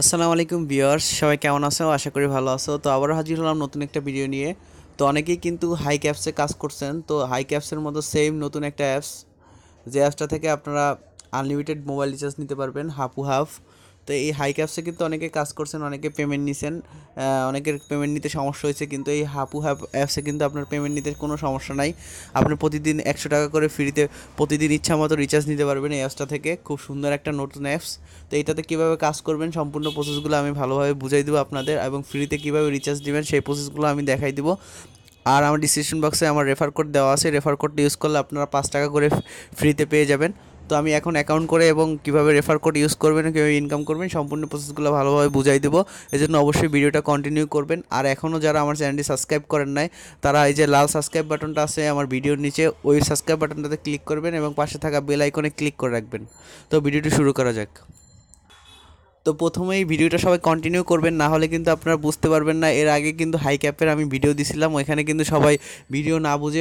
আসসালামু আলাইকুম ভিউয়ার্স সবাই কেমন আছো আশা করি ভালো আছো তো আবার হাজির হলাম নতুন একটা ভিডিও নিয়ে তো অনেকেই কিন্তু হাই ক্যাপসে কাজ করছেন তো হাই ক্যাপসের মতো সেম নতুন একটা অ্যাপস যে অ্যাপসটা থেকে আপনারা আনলিমিটেড মোবাইল রিচার্জ নিতে পারবেন হাফু হাফ তো এই হাই ক্যাপসে কিন্তু অনেকে কাজ করছেন অনেকে পেমেন্ট নিছেন অনেকের পেমেন্ট নিতে সমস্যা হয়েছে কিন্তু এই হাপু হ্যাপ অ্যাপসে কিন্তু আপনার পেমেন্ট নিতে কোনো সমস্যা নাই আপনি প্রতিদিন একশো টাকা করে ফ্রিতে প্রতিদিন ইচ্ছা মতো রিচার্জ নিতে পারবেন এই অ্যাপসটা থেকে খুব সুন্দর একটা নতুন অ্যাপস তো এটাতে কীভাবে কাজ করবেন সম্পূর্ণ প্রসেসগুলো আমি ভালোভাবে বুঝাই দেবো আপনাদের এবং ফ্রিতে কীভাবে রিচার্জ নেবেন সেই প্রসেসগুলো আমি দেখাই দেবো আর আমার ডিসক্রিপশন বক্সে আমার রেফার কোড দেওয়া আছে রেফার কোডটা ইউজ করলে আপনারা পাঁচ টাকা করে ফ্রিতে পেয়ে যাবেন তো আমি এখন অ্যাকাউন্ট করে এবং কীভাবে রেফার কোড ইউজ করবেন কীভাবে ইনকাম করবেন সম্পূর্ণ প্রসেসগুলো ভালোভাবে বুঝাই দেবো এজন্য অবশ্যই ভিডিওটা কন্টিনিউ করবেন আর এখনও যারা আমার চ্যানেলটি সাবস্ক্রাইব করেন নাই তারা এই যে লাল সাবস্ক্রাইব বাটনটা আছে আমার ভিডিওর নিচে ওই সাবস্ক্রাইব বাটনটাতে ক্লিক করবেন এবং পাশে থাকা বেল আইকনে ক্লিক করে রাখবেন তো ভিডিওটি শুরু করা যাক তো প্রথমেই ভিডিওটা সবাই কন্টিনিউ করবেন না হলে কিন্তু আপনারা বুঝতে পারবেন না এর আগে কিন্তু হাই ক্যাপের আমি ভিডিও দিছিলাম ওইখানে কিন্তু সবাই ভিডিও না বুঝে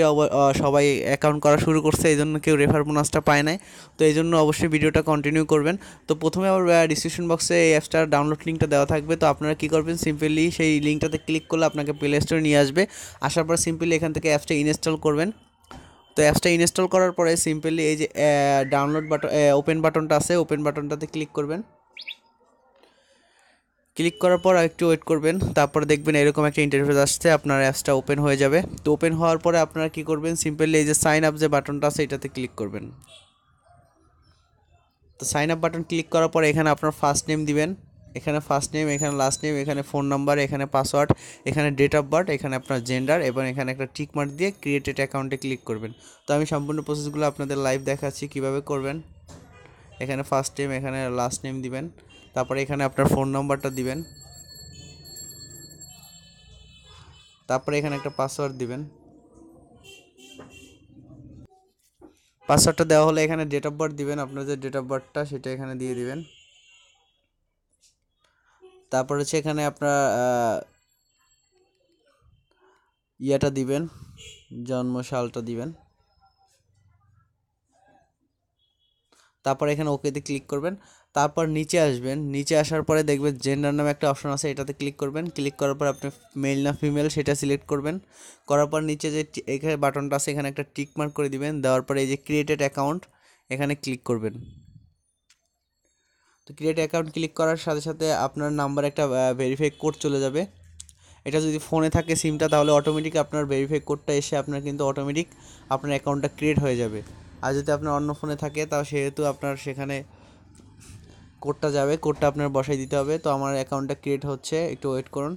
সবাই অ্যাকাউন্ট করা শুরু করছে এই জন্য কেউ রেফার বোনাসটা পায় নাই তো এই জন্য অবশ্যই ভিডিওটা কন্টিনিউ করবেন তো প্রথমে আবার ডিসক্রিপশন বক্সে এই অ্যাপসটার ডাউনলোড লিঙ্কটা দেওয়া থাকবে তো আপনারা কী করবেন সিম্পলি সেই লিঙ্কটাতে ক্লিক করলে আপনাকে প্লে স্টোরে নিয়ে আসবে আসার পর সিম্পলি এখান থেকে অ্যাপসটা ইনস্টল করবেন তো অ্যাপসটা ইনস্টল করার পরে সিম্পলি এই যে ডাউনলোড বাটন ওপেন বাটনটা আছে ওপেন বাটনটাতে ক্লিক করবেন ক্লিক করার পর একটু ওয়েট করবেন তারপর দেখবেন এরকম একটা ইন্টারফেস আসছে আপনার অ্যাপসটা ওপেন হয়ে যাবে তো ওপেন হওয়ার পরে আপনারা কী করবেন সিম্পলি এই যে সাইন আপ যে বাটনটা আছে এটাতে ক্লিক করবেন তো সাইন আপ বাটন ক্লিক করার পর এখানে আপনার ফার্স্ট নেম দিবেন এখানে ফার্স্ট নেম এখানে লাস্ট নেম এখানে ফোন নাম্বার এখানে পাসওয়ার্ড এখানে ডেট অফ বার্থ এখানে আপনার জেন্ডার এবং এখানে একটা টিক মার্ক দিয়ে ক্রিয়েটেড অ্যাকাউন্টে ক্লিক করবেন তো আমি সম্পূর্ণ প্রসেসগুলো আপনাদের লাইভ দেখাচ্ছি কিভাবে করবেন এখানে ফার্স্ট নেম এখানে লাস্ট নেম দিবেন তারপরে এখানে আপনার ফোন নাম্বারটা দিবেন তারপরে এখানে একটা পাসওয়ার্ড দিবেন পাসওয়ার্ডটা দেওয়া হলে এখানে ডেট অফ বার্থ দিবেন আপনার যে ডেট অফ বার্থটা সেটা এখানে দিয়ে দিবেন তারপর হচ্ছে এখানে আপনার ইয়েটা দিবেন জন্ম দিবেন তারপর এখানে ওকেতে ক্লিক করবেন তারপর নিচে আসবেন নিচে আসার পরে দেখবেন জেন্ডার নামে একটা অপশন আছে এটাতে ক্লিক করবেন ক্লিক করার পর আপনি মেল না ফিমেল সেটা সিলেক্ট করবেন করার পর নিচে যে এখানে বাটনটা আছে এখানে একটা টিক মার্ক করে দিবেন দেওয়ার পরে এই যে ক্রিয়েটেড অ্যাকাউন্ট এখানে ক্লিক করবেন তো ক্রিয়েট অ্যাকাউন্ট ক্লিক করার সাথে সাথে আপনার নাম্বার একটা ভেরিফাই কোড চলে যাবে এটা যদি ফোনে থাকে সিমটা তাহলে অটোমেটিক আপনার ভেরিফাই কোডটা এসে আপনার কিন্তু অটোমেটিক আপনার অ্যাকাউন্টটা ক্রিয়েট হয়ে যাবে আর যদি আপনার অন্য ফোনে থাকে তাও সেহেতু আপনার সেখানে কোডটা যাবে কোডটা আপনার বসাই দিতে হবে তো আমার অ্যাকাউন্টটা ক্রিয়েট হচ্ছে একটু ওয়েট করুন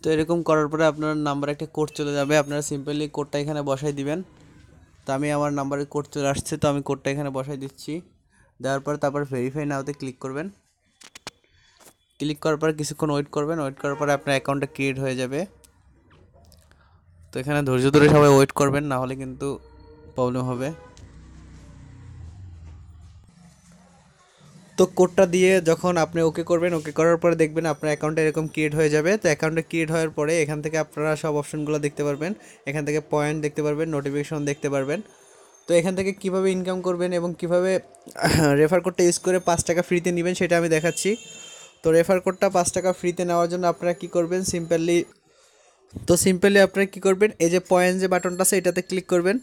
তো এরকম করার পরে আপনার নাম্বারে একটা কোড চলে যাবে আপনারা সিম্পলি কোডটা এখানে বসাই দিবেন তো আমি আমার নাম্বারে কোড চলে আসছে তো আমি কোডটা এখানে বসাই দিচ্ছি দেওয়ার পর তারপর ভেরিফাই নাওতে ক্লিক করবেন ক্লিক করার পর কিছুক্ষণ ওয়েট করবেন ওয়েট করার পরে আপনার অ্যাকাউন্টটা ক্রিয়েট হয়ে যাবে তো এখানে ধৈর্য ধরে সবাই ওয়েট করবেন না হলে কিন্তু প্রবলেম হবে তো কোডটা দিয়ে যখন আপনি ওকে করবেন ওকে করার পরে দেখবেন আপনার অ্যাকাউন্টে এরকম ক্রিয়েট হয়ে যাবে তো অ্যাকাউন্টে ক্রিয়েট হওয়ার পরে এখান থেকে আপনারা সব অপশনগুলো দেখতে পারবেন এখান থেকে পয়েন্ট দেখতে পারবেন নোটিফিকেশন দেখতে পারবেন তো এখান থেকে কিভাবে ইনকাম করবেন এবং কিভাবে রেফার কোডটা ইউজ করে পাঁচ টাকা ফ্রিতে নেবেন সেটা আমি দেখাচ্ছি তো রেফার কোডটা পাঁচ টাকা ফ্রিতে নেওয়ার জন্য আপনারা কি করবেন সিম্পলি তো সিম্পলি আপনারা কি করবেন এই যে পয়েন্ট যে বাটনটা আছে এটাতে ক্লিক করবেন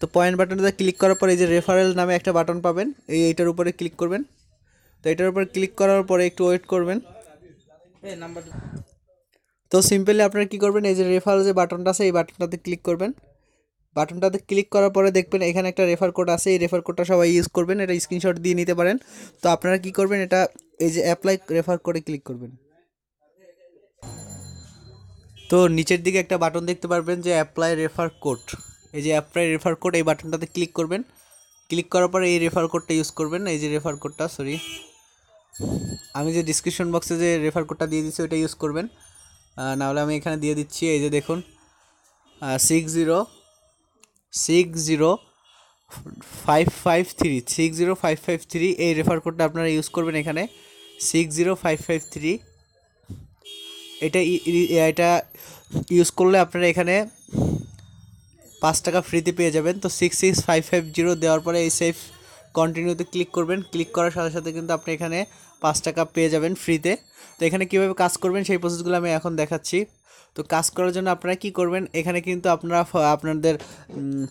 তো পয়েন্ট বাটনটাতে ক্লিক করার পর এই যে রেফারেল নামে একটা বাটন পাবেন এই এইটার উপরে ক্লিক করবেন তো এটার উপর ক্লিক করার পরে একটু ওয়েট করবেন তো সিম্পলি আপনারা কী করবেন এই যে রেফার যে বাটনটা আছে এই বাটনটাতে ক্লিক করবেন বাটনটাতে ক্লিক করার পরে দেখবেন এখানে একটা রেফার কোড আছে এই রেফার কোডটা সবাই ইউজ করবেন এটা স্ক্রিনশট দিয়ে নিতে পারেন তো আপনারা কি করবেন এটা এই যে অ্যাপ্লাই রেফার কোডে ক্লিক করবেন তো নিচের দিকে একটা বাটন দেখতে পারবেন যে অ্যাপ্লাই রেফার কোড এই যে অ্যাপ্লাই রেফার কোড এই বাটনটাতে ক্লিক করবেন ক্লিক করার পরে এই রেফার কোডটা ইউজ করবেন এই যে রেফার কোডটা সরি আমি যে ডিসক্রিপশন বক্সে যে রেফার কোডটা দিয়ে দিচ্ছি ওইটা ইউজ করবেন নাহলে আমি এখানে দিয়ে দিচ্ছি এই যে দেখুন six zero six zero five five three six zero five five three এই রেফার কোডটা আপনারা ইউজ করবেন এখানে six zero five five three এটা এটা ইউজ করলে আপনারা এখানে পাঁচ টাকা ফ্রিতে পেয়ে যাবেন তো six six five five zero দেওয়ার পরে এই সেফ কন্টিনিউতে ক্লিক করবেন ক্লিক করার সাথে সাথে কিন্তু আপনি এখানে পাঁচ টাকা পেয়ে যাবেন ফ্রিতে তো এখানে কীভাবে কাজ করবেন সেই প্রসেসগুলো আমি এখন দেখাচ্ছি তো কাজ করার জন্য আপনারা কি করবেন এখানে কিন্তু আপনারা আপনাদের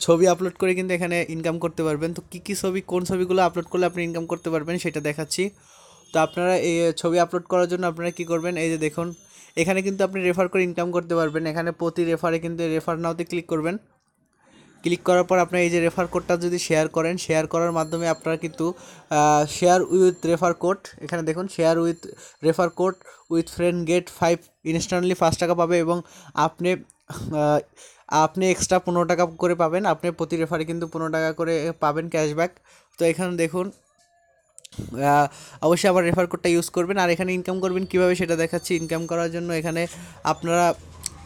ছবি আপলোড করে কিন্তু এখানে ইনকাম করতে পারবেন তো কী কী ছবি কোন ছবিগুলো আপলোড করলে আপনি ইনকাম করতে পারবেন সেটা দেখাচ্ছি তো আপনারা এই ছবি আপলোড করার জন্য আপনারা কি করবেন এই যে দেখুন এখানে কিন্তু আপনি রেফার করে ইনকাম করতে পারবেন এখানে প্রতি রেফারে কিন্তু রেফার নাওতে ক্লিক করবেন ক্লিক করার পর আপনার এই যে রেফার কোডটা যদি শেয়ার করেন শেয়ার করার মাধ্যমে আপনারা কিন্তু শেয়ার উইথ রেফার কোড এখানে দেখুন share with refer code with friend get five instantly পাঁচ টাকা পাবে এবং আপনি আপনি এক্সট্রা পনেরো টাকা করে পাবেন আপনি প্রতি রেফারে কিন্তু পনেরো টাকা করে পাবেন ক্যাশব্যাক তো এখানে দেখুন অবশ্যই আবার রেফার কোডটা ইউজ করবেন আর এখানে ইনকাম করবেন কিভাবে সেটা দেখাচ্ছি ইনকাম করার জন্য এখানে আপনারা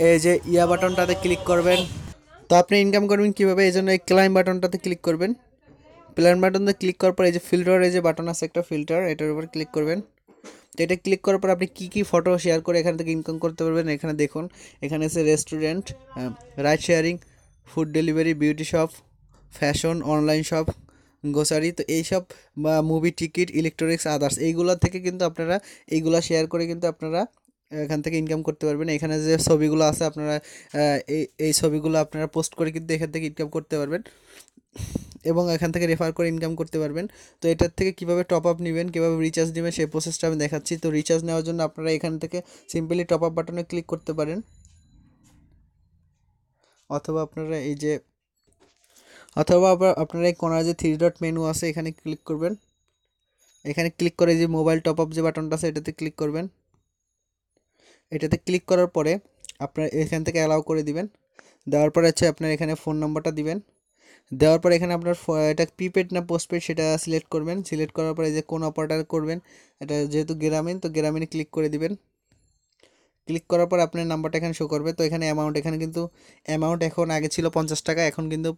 এই যে ইয়া বাটনটাতে ক্লিক করবেন তো আপনি ইনকাম করবেন কীভাবে এই জন্য এই ক্লাইম বাটনটাতে ক্লিক করবেন প্ল্যান বাটনতে ক্লিক করার পর এই যে ফিল্টার এই যে বাটন আছে একটা ফিল্টার এটার উপর ক্লিক করবেন তো এটা ক্লিক করার পর আপনি কী কী ফটো শেয়ার করে এখান থেকে ইনকাম করতে পারবেন এখানে দেখুন এখানে আছে restaurant ride sharing food delivery beauty shop fashion online shop grocery তো এইসব বা মুভি টিকিট ইলেকট্রনিক্স আদার্স এইগুলো থেকে কিন্তু আপনারা এইগুলো শেয়ার করে কিন্তু আপনারা এখান থেকে ইনকাম করতে পারবেন এখানে যে ছবিগুলো আছে আপনারা এই এই ছবিগুলো আপনারা পোস্ট করে কিন্তু এখান থেকে ইনকাম করতে পারবেন এবং এখান থেকে রেফার করে ইনকাম করতে পারবেন তো এটার থেকে কিভাবে টপ আপ নেবেন কীভাবে রিচার্জ নেবেন সেই প্রসেসটা আমি দেখাচ্ছি তো রিচার্জ নেওয়ার জন্য আপনারা এখান থেকে সিম্পলি টপ আপ বাটনে ক্লিক করতে পারেন অথবা আপনারা এই যে অথবা আপনারা এই কোনার যে থ্রি ডট মেনু আছে এখানে ক্লিক করবেন এখানে ক্লিক করে যে মোবাইল টপ আপ যে বাটনটা আছে এটাতে ক্লিক করবেন এটাতে ক্লিক করার পরে আপনার এখান থেকে অ্যালাউ করে দিবেন দেওয়ার পরে হচ্ছে আপনার এখানে ফোন নম্বরটা দিবেন দেওয়ার পরে এখানে আপনার এটা প্রিপেড না পোস্টপেড সেটা সিলেক্ট করবেন সিলেক্ট করার পরে যে কোন অপারেটার করবেন এটা যেহেতু গ্রামীণ তো গ্রামীণে ক্লিক করে দিবেন ক্লিক করার পর আপনার নাম্বারটা এখানে শো করবে তো এখানে অ্যামাউন্ট এখানে কিন্তু অ্যামাউন্ট এখন আগে ছিল পঞ্চাশ টাকা এখন কিন্তু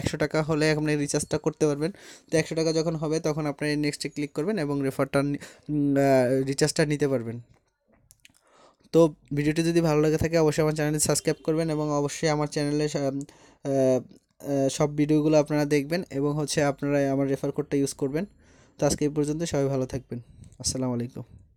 একশো টাকা হলে আপনি রিচার্জটা করতে পারবেন তো একশো টাকা যখন হবে তখন আপনি নেক্সটে ক্লিক করবেন এবং রেফারটা রিচার্জটা নিতে পারবেন তো ভিডিওটি যদি ভালো লাগে থাকে অবশ্যই আমার চ্যানেলটি সাবস্ক্রাইব করবেন এবং অবশ্যই আমার চ্যানেলে সব ভিডিওগুলো আপনারা দেখবেন এবং হচ্ছে আপনারা আমার রেফার কোডটা ইউজ করবেন তো আজকে এই পর্যন্ত সবাই ভালো থাকবেন আসসালামু আলাইকুম